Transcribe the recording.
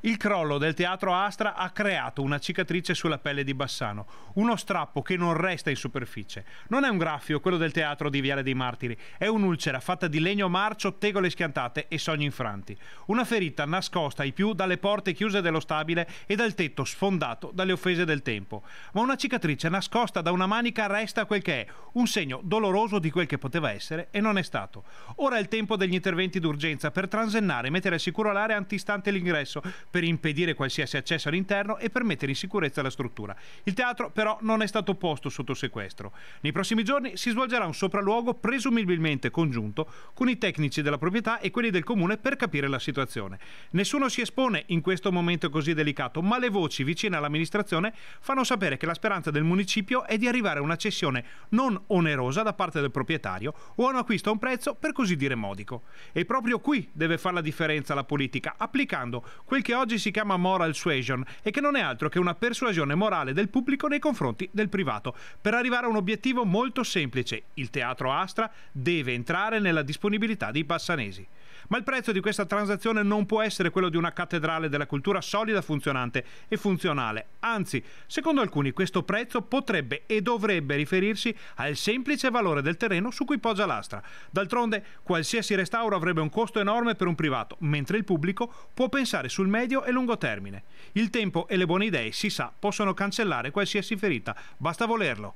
Il crollo del teatro Astra ha creato una cicatrice sulla pelle di Bassano, uno strappo che non resta in superficie. Non è un graffio quello del teatro di Viale dei Martiri, è un'ulcera fatta di legno marcio, tegole schiantate e sogni infranti. Una ferita nascosta ai più dalle porte chiuse dello stabile e dal tetto sfondato dalle offese del tempo. Ma una cicatrice nascosta da una manica resta quel che è, un segno doloroso di quel che poteva essere e non è stato. Ora è il tempo degli interventi d'urgenza per transennare e mettere al sicuro l'area antistante l'ingresso per impedire qualsiasi accesso all'interno e per mettere in sicurezza la struttura. Il teatro però non è stato posto sotto sequestro. Nei prossimi giorni si svolgerà un sopralluogo presumibilmente congiunto con i tecnici della proprietà e quelli del comune per capire la situazione. Nessuno si espone in questo momento così delicato, ma le voci vicine all'amministrazione fanno sapere che la speranza del municipio è di arrivare a una cessione non onerosa da parte del proprietario o a un acquisto a un prezzo per così dire modico. E proprio qui deve fare la differenza la politica, applicando quel che oggi si chiama moral suasion e che non è altro che una persuasione morale del pubblico nei confronti del privato, per arrivare a un obiettivo molto semplice. Il teatro Astra deve entrare nella disponibilità dei passanesi. Ma il prezzo di questa transazione non può essere quello di una cattedrale della cultura solida, funzionante e funzionale. Anzi, secondo alcuni questo prezzo potrebbe e dovrebbe riferirsi al semplice valore del terreno su cui poggia l'astra. D'altronde, qualsiasi restauro avrebbe un costo enorme per un privato, mentre il pubblico può pensare sul meglio medio e lungo termine. Il tempo e le buone idee, si sa, possono cancellare qualsiasi ferita, basta volerlo.